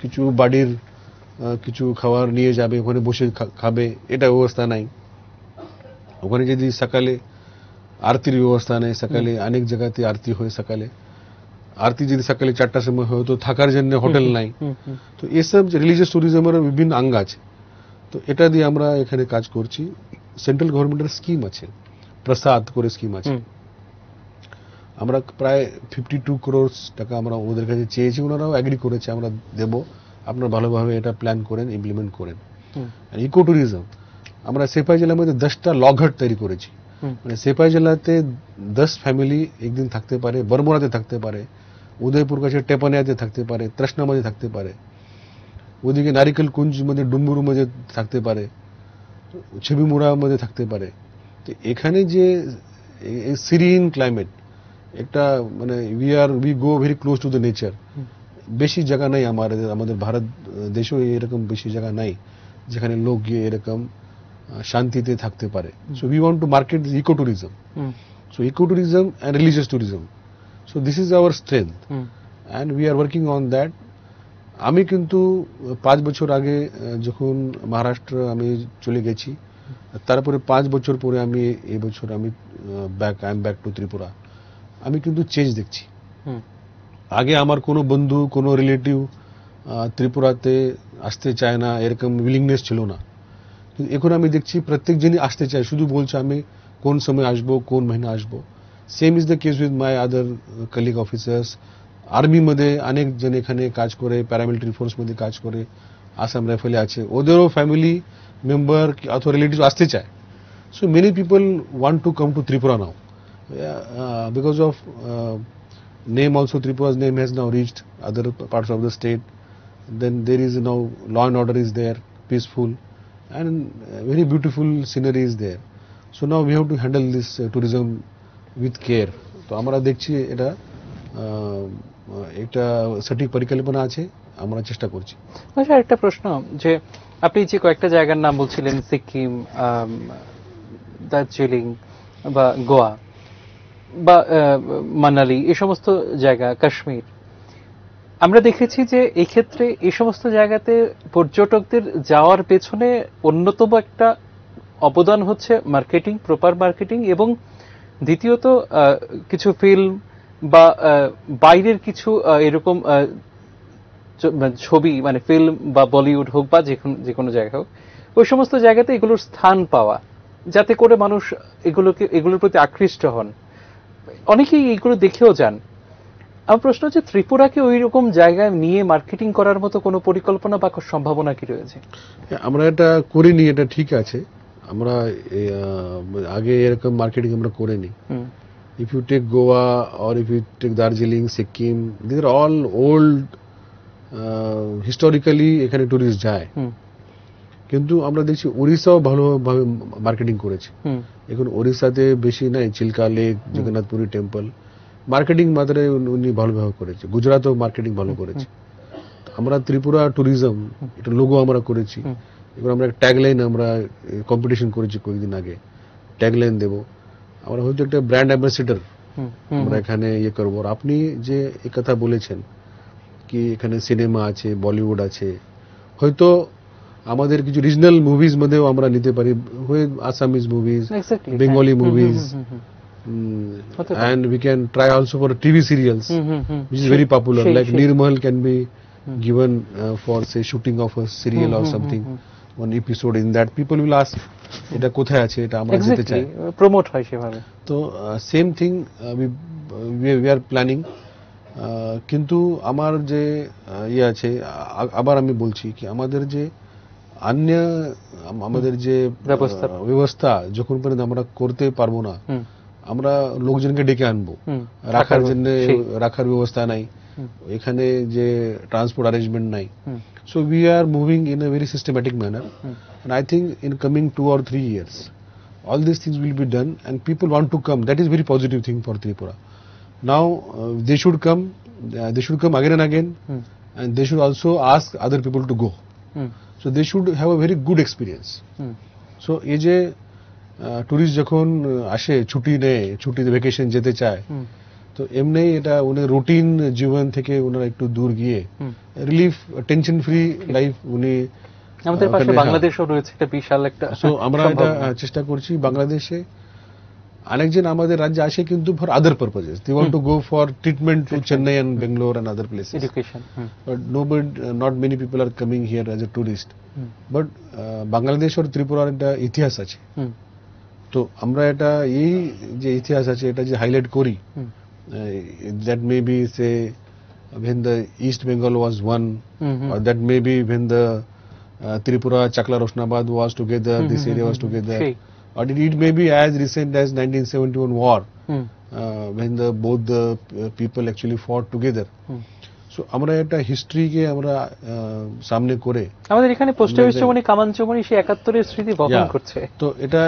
কিছু বাড়ির কিছু খাবার নিয়ে যাবে ওখানে বসে খাবে এটা ব্যবস্থা নাই ওখানে যদি সকালে আরতির ব্যবস্থা নেই সকালে অনেক জায়গাতে আরতি হয় সকালে আরতি যদি সকালে চারটার সময় হয় তো থাকার জন্য হোটেল নাই তো এসব রিলিজিয়াস ট্যুরিজমের বিভিন্ন আঙ্গ আছে তো এটা দিয়ে আমরা এখানে কাজ করছি সেন্ট্রাল গভর্নমেন্টের স্কিম আছে প্রসাদ করে স্কিম আছে আমরা প্রায় ফিফটি টু ক্রোর টাকা আমরা ওদের কাছে চেয়েছি ওনারাও অ্যাগ্রি করেছে আমরা দেবো আপনার ভালোভাবে এটা প্ল্যান করেন ইমপ্লিমেন্ট করেন ইকো ট্যুরিজম আমরা সেপাই জেলার মধ্যে দশটা লঘট তৈরি করেছি মানে সেপাই জেলাতে দশ ফ্যামিলি একদিন থাকতে পারে বর্মোরাতে থাকতে পারে উদয়পুর কাছে টেপানিয়াতে থাকতে পারে মধ্যে থাকতে পারে ওদিকে নারিকেল কুঞ্জ মধ্যে ডুম্বুর মধ্যে থাকতে পারে ছবিমুড়া মধ্যে থাকতে পারে তো এখানে যে সিরিন ক্লাইমেট একটা মানে we are we go very close to the nature বেশি জায়গা নাই আমার আমাদের ভারত দেশেও এরকম বেশি জায়গা নাই যেখানে লোক গিয়ে এরকম শান্তিতে থাকতে পারে so we want to market eco tourism so eco tourism and religious tourism so this is our strength and we are working on that আমি কিন্তু পাঁচ বছর আগে যখন মহারাষ্ট্র আমি চলে গেছি তারপরে পাঁচ বছর পরে আমি এবছর আমি back I am back to Tripura আমি কিন্তু চেঞ্জ দেখছি আগে আমার কোন বন্ধু কোন রিলেটিভ ত্রিপুরাতে আসতে চায় না এরকম উইলিংনেস ছিল না এখন আমি দেখছি প্রত্যেকজনই আসতে চায় শুধু বলছ আমি কোন সময় আসবো কোন મહિনা আসবো same is the case with my other colleague officers army মধ্যে অনেক জন এখানে কাজ করে প্যারামিলিটারি ফোর্স মধ্যে কাজ করে আসামে ফলে আছে ওদেরও ফ্যামিলি মেম্বার অথ রিলেটিভ আসতে চায় so many people want to come to Tripura now because of name also Tripura's name has now reached other parts of the state. Then there is now law and order is there, peaceful and uh, very beautiful scenery is there. So now we have to handle this uh, tourism with care. তো আমরা দেখছি এটা একটা সঠিক পরিকল্পনা আছে আমরা চেষ্টা করছি আচ্ছা একটা প্রশ্ন যে আপনি যে কয়েকটা জায়গার নাম বলছিলেন সিকিম দার্জিলিং বা গোয়া বা মানালি এ সমস্ত জায়গা কাশ্মীর আমরা দেখেছি যে এক্ষেত্রে এ সমস্ত জায়গাতে পর্যটকদের যাওয়ার পেছনে অন্যতম একটা অবদান হচ্ছে মার্কেটিং প্রপার মার্কেটিং এবং দ্বিতীয়ত কিছু ফিল্ম বা বাইরের কিছু এরকম মানে ছবি মানে ফিল্ম বা বলিউড হোক বা যে কোনো যে কোনো জায়গা হোক ওই সমস্ত জায়গাতে এগুলোর স্থান পাওয়া যাতে করে মানুষ এগুলোকে এগুলোর প্রতি আকৃষ্ট হন অনেকেই এইগুলো দেখেও যান আমার প্রশ্ন হচ্ছে ত্রিপুরাকে ওই রকম জায়গায় নিয়ে মার্কেটিং করার মতো কোনো পরিকল্পনা বা সম্ভাবনা কি রয়েছে আমরা এটা করিনি এটা ঠিক আছে আমরা আগে এরকম মার্কেটিং আমরা করিনি if you take Goa or if you take Darjeeling Sikkim this are all old historically এখানে টুরিস্ট যায় কিন্তু আমরা দেখছি ওড়িশাও ভালোভাবে মার্কেটিং করেছে এখন ওড়িশাতে বেশি নাই Chilka lake Jagannath Puri temple marketing মাত্রায় উনি ভালোভাবে করেছে গুজরাতেও মার্কেটিং ভালো করেছে আমরা ত্রিপুরা ট্যুরিজম এটা লোগো আমরা করেছি এবার আমরা ট্যাগলাইন আমরা কম্পিটিশন করেছি কয়েকদিন আগে ট্যাগলাইন দেব আমরা হয়তো একটা ব্র্যান্ড অ্যাম্বাসেডর আমরা এখানে ইয়ে করবো আর আপনি যে কথা বলেছেন কি এখানে সিনেমা আছে বলিউড আছে হয়তো আমাদের কিছু রিজনাল মুভিজ মধ্যেও আমরা নিতে পারি Assamese movies Bengali movies and we can try also for TV serials which is very popular like Nirmal can be given for say shooting of a serial or something one episode in that people will ask এটা কোথায় আছে এটা আমরা যেতে চাই promote হয় সেভাবে তো same thing we are planning কিন্তু আমার যে ইয়ে আছে আবার আমি বলছি কি আমাদের যে अन्य আমাদের যে ব্যবস্থা যখন পর্যন্ত আমরা করতে পারবো না আমরা লোকজনকে ডেকে আনবো রাখার জন্য রাখার ব্যবস্থা নাই এখানে যে ট্রান্সপোর্ট অ্যারেঞ্জমেন্ট নাই so we are moving in a very systematic manner and I think in coming two or three years all these things will be done and people want to come that is very positive thing for tripura now uh, they should come uh, they should come again and again hmm. and they should also ask other people to go hmm. So they should have a very good experience so এই যে tourist uh, যখন uh, আসে ছুটি নেয় ছুটিতে vacation যেতে চায় তো এমনি এটা উনি রুটিন জীবন থেকে ওনারা একটু দূর গিয়ে রিলিফ টেনশন ফ্রি লাইফ উনি আমাদের uh, পাশে বাংলাদেশও রয়েছে একটা বিশাল একটা সো আমরা এটা চেষ্টা করছি বাংলাদেশে Anakji Raj Ashe Kintu for other purposes. They want mm. to go for treatment to Chennai and Bangalore and other places. Education. Mm. But nobody, not many people are coming here as a tourist. Mm. But uh, Bangladesh or Tripura একটা ইতিহাস আছে তো আমরা এটা এই যে ইতিহাস আছে এটা যে হাইলাইট করি that may be say when the East Bengal was one, mm-hmm. or that maybe when the uh, Tripura, Chakla, Roshnabad was together, mm-hmm. this area was together. Shri. or it may be as recent as 1971 war, hmm. uh, when the, both the uh, people actually fought together. Hmm. So, আমরা এটা history কে আমরা সামনে করে। আমাদের এখানে পোস্টেভিস্টো মানে কামানচো মানে সে একাত্তরে স্মৃতি বহন করছে। তো এটা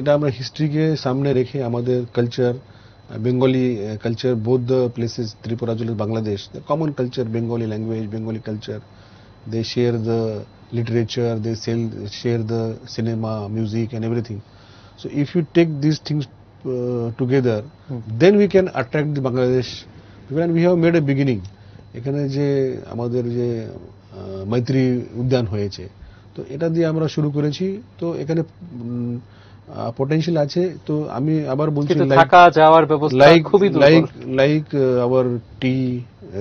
এটা আমরা history কে সামনে রেখে আমাদের culture, uh, Bengali culture, both the places, Tripura, Bangladesh, the common culture, Bengali language, Bengali culture, they share the literature, they share the cinema, music and everything. So if you take these things uh, together, hmm. then we can attract the Bangladesh people and we have made a beginning. এখানে যে আমাদের যে মৈত্রী উদ্যান হয়েছে তো এটা দিয়ে আমরা শুরু করেছি তো এখানে পটেনশিয়াল আছে তো আমি আবার বলছি থাকা যাওয়ার ব্যবস্থা লাইক খুবই like like our tea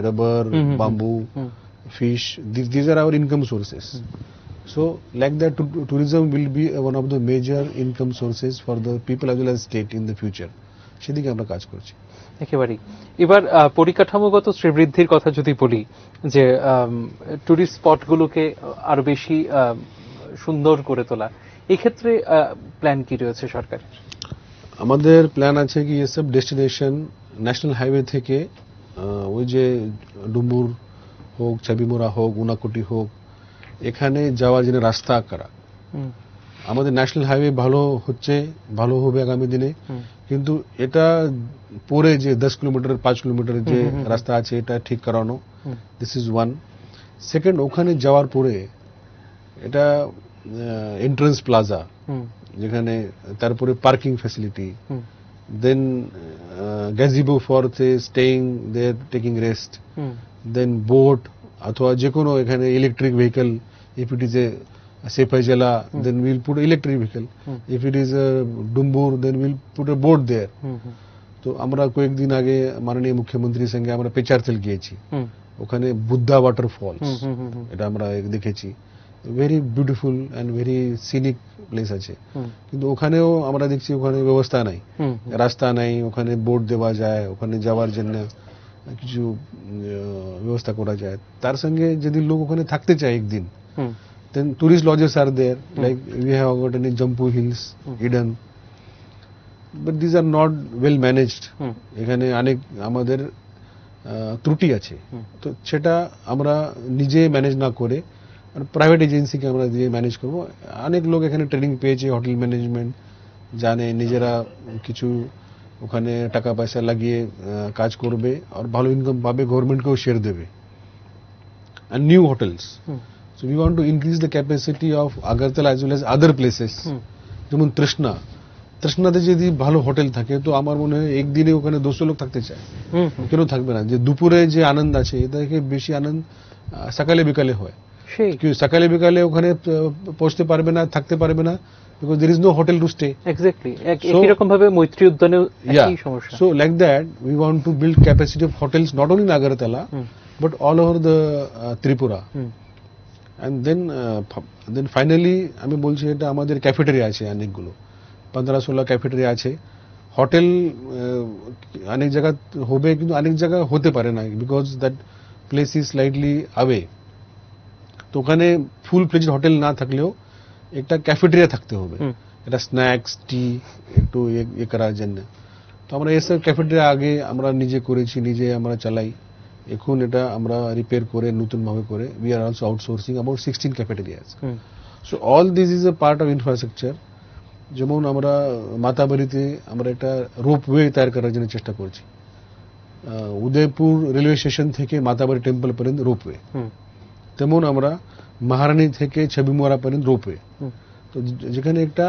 rubber bamboo fish this are our income sources So, like that, tourism will be one of the major income sources for the people as well as state in the future. সেদিকে আমরা কাজ করছি একেবারেই এবার পরিকাঠামোগত শ্রীবৃদ্ধির কথা যদি বলি যে টুরিস্ট স্পটগুলোকে আরো বেশি সুন্দর করে তোলা এক্ষেত্রে প্ল্যান কি রয়েছে সরকারের আমাদের প্ল্যান আছে কি এসব ডেস্টিনেশন ন্যাশনাল হাইওয়ে থেকে ওই যে ডুমুর হোক চাবিমোড়া হোক উনাকুটি হোক এখানে যাওয়ার জন্য রাস্তা আঁকড়া আমাদের ন্যাশনাল হাইওয়ে ভালো হচ্ছে ভালো হবে আগামী দিনে কিন্তু এটা পরে যে দশ কিলোমিটার পাঁচ কিলোমিটার যে রাস্তা আছে এটা ঠিক করানো দিস ইজ ওয়ান সেকেন্ড ওখানে যাওয়ার পরে এটা এন্ট্রেন্স প্লাজা যেখানে তারপরে parking facility then gazebo for staying they taking rest then boat অথবা যে কোনো এখানে electric vehicle if it is a Sepajala, mm. then we'll put electric vehicle. Mm. If it is a Dumbur, then we'll put a boat there. তো আমরা কয়েকদিন আগে মাননীয় মুখ্যমন্ত্রীর সঙ্গে আমরা পেচারথেল গিয়েছি ওখানে বুদ্ধা ওয়াটারফলস এটা আমরা দেখেছি very beautiful and very scenic place আছে কিন্তু ওখানেও আমরা দেখছি ওখানে ব্যবস্থা নাই রাস্তা নাই ওখানে বোট দেওয়া যায় ওখানে যাওয়ার জন্য কিছু ব্যবস্থা করা যায় তার সঙ্গে যদি লোক ওখানে থাকতে চায় একদিন Hmm. Then tourist lodges are there, hmm. like we have got in Jampu Hills, hmm. Eden. But these are not well managed. Hmm. এখানে অনেক আমাদের ত্রুটি আছে hmm. তো সেটা আমরা নিজে ম্যানেজ না করে প্রাইভেট এজেন্সিকে আমরা দিয়ে ম্যানেজ করবো অনেক লোক এখানে ট্রেনিং পেয়েছে হোটেল ম্যানেজমেন্ট জানে নিজেরা কিছু ওখানে টাকা পয়সা লাগিয়ে কাজ করবে আর ভালো ইনকাম পাবে গভর্নমেন্টকেও শেয়ার দেবে and new hotels So we want to increase the capacity of Agartala as well as other places. যেমন তৃষ্ণা তৃষ্ণাতে যদি ভালো হোটেল থাকে তো আমার মনে হয় একদিনে ওখানে দুশো লোক থাকতে চায় কেন থাকবে না যে দুপুরে যে আনন্দ আছে এটা থেকে বেশি আনন্দ সকালে বিকালে হয় সকালে বিকালে ওখানে পৌঁছতে পারবে না থাকতে পারবে না because there is no hotel to stay exactly একই ভাবে মৈত্রী উদ্যানে একই সমস্যা so like that we want to build capacity of hotels not only Agartala but all over the Tripura and then then finally আমি বলছি এটা আমাদের ক্যাফেটেরিয়া আছে অনেকগুলো পনেরো ষোলো ক্যাফেটেরিয়া আছে হোটেল অনেক জায়গা হবে কিন্তু অনেক জায়গা হতে পারে না because that place is slightly away তো ওখানে ফুল প্লেজ হোটেল না থাকলেও একটা ক্যাফেটেরিয়া থাকতে হবে এটা স্ন্যাক্স টি একটু ইয়ে করার জন্য তো আমরা এসব ক্যাফেটেরিয়া আগে আমরা নিজে করেছি নিজে আমরা চালাই এখন এটা আমরা রিপেয়ার করে নতুন ভাবে করে we are also outsourcing about 16 ক্যাপিটেলিয়ারস so all this is a part of infrastructure যেমন আমরা মাতাবাড়িতে আমরা একটা রোপওয়ে তৈরি করার জন্য চেষ্টা করছি আ উদয়পুর রেলওয়ে স্টেশন থেকে মাতাবাড়ী টেম্পল পর্যন্ত রোপওয়ে হুম তেমন আমরা মহারানী থেকে ছবিমোরা পর্যন্ত রোপওয়ে হুম তো যেখানে একটা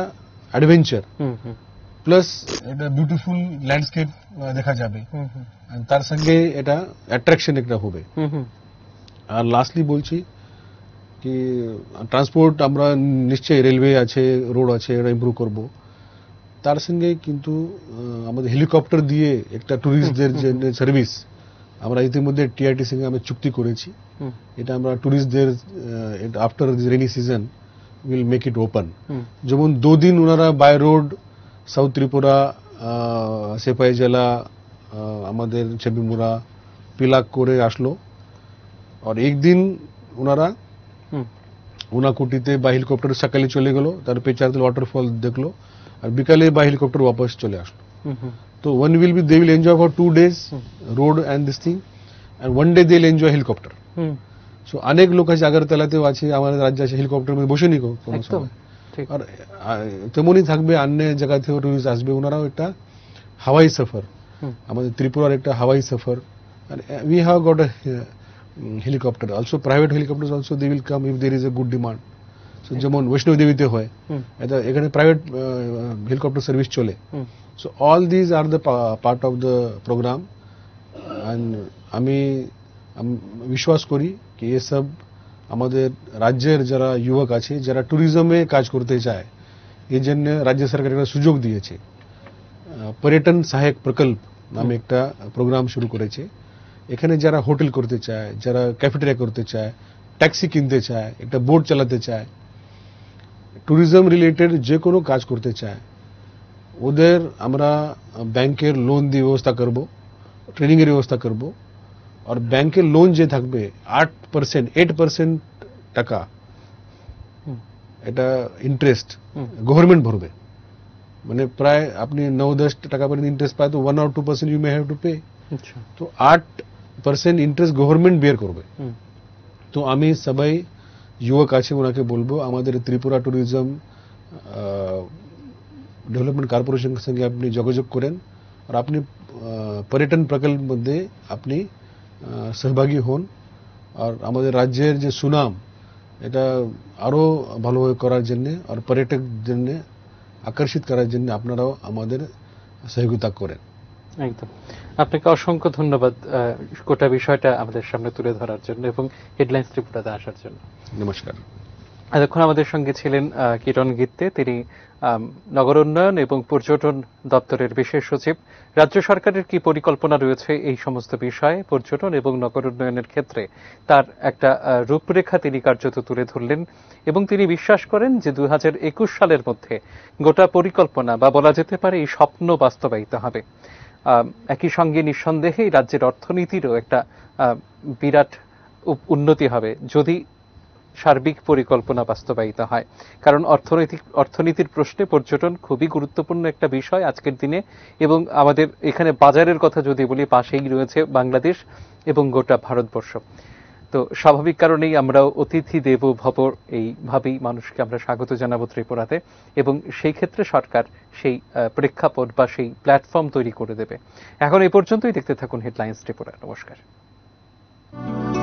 অ্যাডভেঞ্চার হুম হুম প্লাস এটা বিউটিফুল ল্যান্ডস্কেপ দেখা যাবে তার সঙ্গে এটা অ্যাট্রাকশন একটা হবে আর লাস্টলি বলছি কি ট্রান্সপোর্ট আমরা নিশ্চয়ই রেলওয়ে আছে রোড আছে এটা ইম্প্রুভ করবো তার সঙ্গে কিন্তু আমাদের হেলিকপ্টার দিয়ে একটা ট্যুরিস্টদের জন্য সার্ভিস আমরা ইতিমধ্যে টিআরটি সঙ্গে আমরা চুক্তি করেছি এটা আমরা ট্যুরিস্টদের after rainy season will make it open যেমন দুদিন ওনারা বাই রোড সাউথ ত্রিপুরা সেপাই জেলা আমাদের চেবিমুরা পিলাক করে আসলো আর একদিন ওনারা উনাকুটিতে বা হেলিকপ্টার সকালে চলে গেলো তারপরে চারদিল ওয়াটারফল দেখলো আর বিকালে বা হেলিকপ্টার वापस চলে আসলো তো one will be they will enjoy for two days road and this thing and one day they will enjoy helicopter so অনেক লোক আছে আগরতলাতেও আছে আমাদের রাজ্যে আছে হেলিকপ্টার মধ্যে বসে নিকো কোনো সময় আর তেমনই থাকবে অন্য জায়গা থেকেও টুরিস্ট আসবে ওনারাও একটা হাওয়াই সফর আমাদের ত্রিপুরার একটা হাওয়াই সফর we have got a helicopter also private helicopter also they will come if there is a good demand so যেমন বৈষ্ণব দেবীতে হয় এটা এখানে প্রাইভেট হেলিকপ্টার সার্ভিস চলে so all these are the part of the programme and আমি বিশ্বাস করি কি এসব আমাদের রাজ্যের যারা যুবক আছে যারা ট্যুরিজমে কাজ করতে চায় এই জন্য রাজ্য সরকার একটা সুযোগ দিয়েছে পর্যটন সহায়ক প্রকল্প নামে একটা প্রোগ্রাম শুরু করেছে এখানে যারা হোটেল করতে চায় যারা ক্যাফেটেরিয়া করতে চায় ট্যাক্সি কিনতে চায় একটা বোর্ড চালাতে চায় ট্যুরিজম रिलेटेड যে কোনো কাজ করতে চায় ওদের আমরা ব্যাংকের লোন দিয়ে ব্যবস্থা করব ট্রেনিং এর ব্যবস্থা করব আর ব্যাংকের লোন জেতক পে 8% 8% টাকা এটা ইন্টারেস্ট गवर्नमेंट ভরবে মানে প্রায় আপনি 9 10% পর্যন্ত ইন্টারেস্ট পাইতো 1 বা 2% you may have to pay আচ্ছা তো 8% ইন্টারেস্ট गवर्नमेंट বেয়ার করবে তো আমি সবাই যুবক আছে উনাকে বলবো আমাদের ত্রিপুরা ট্যুরিজম ডেভেলপমেন্ট কর্পোরেশন সঙ্গে আপনি যোগাযোগ করেন আর আপনি पर्यटन প্রকল্প মধ্যে আপনি সহভাগী হন আর আমাদের রাজ্যের যে সুনাম এটা আরও ভালোভাবে করার জন্যে আর পর্যটক জন্য আকর্ষিত করার জন্য আপনারাও আমাদের সহযোগিতা করেন একদম আপনাকে অসংখ্য ধন্যবাদ গোটা বিষয়টা আমাদের সামনে তুলে ধরার জন্য এবং হেডলাইন্স ত্রিপুরাতে আসার জন্য নমস্কার এতক্ষণ আমাদের সঙ্গে ছিলেন কিরণ গিত্তে তিনি নগর উন্নয়ন এবং পর্যটন দপ্তরের বিশেষ সচিব রাজ্য সরকারের কি পরিকল্পনা রয়েছে এই সমস্ত বিষয়ে পর্যটন এবং নগর উন্নয়নের ক্ষেত্রে তার একটা রূপরেখা তিনি কার্যত তুলে ধরলেন এবং তিনি বিশ্বাস করেন যে দু সালের মধ্যে গোটা পরিকল্পনা বা বলা যেতে পারে এই স্বপ্ন বাস্তবায়িত হবে একই সঙ্গে নিঃসন্দেহেই রাজ্যের অর্থনীতিরও একটা বিরাট উন্নতি হবে যদি সার্বিক পরিকল্পনা বাস্তবায়িত হয় কারণ অর্থনৈতিক অর্থনীতির প্রশ্নে পর্যটন খুবই গুরুত্বপূর্ণ একটা বিষয় আজকের দিনে এবং আমাদের এখানে বাজারের কথা যদি বলি পাশেই রয়েছে বাংলাদেশ এবং গোটা ভারতবর্ষ তো স্বাভাবিক কারণেই আমরা অতিথি দেব ভব এইভাবেই মানুষকে আমরা স্বাগত জানাবো ত্রিপুরাতে এবং সেই ক্ষেত্রে সরকার সেই প্রেক্ষাপট বা সেই প্ল্যাটফর্ম তৈরি করে দেবে এখন এ পর্যন্তই দেখতে থাকুন হেডলাইন্স ত্রিপুরা নমস্কার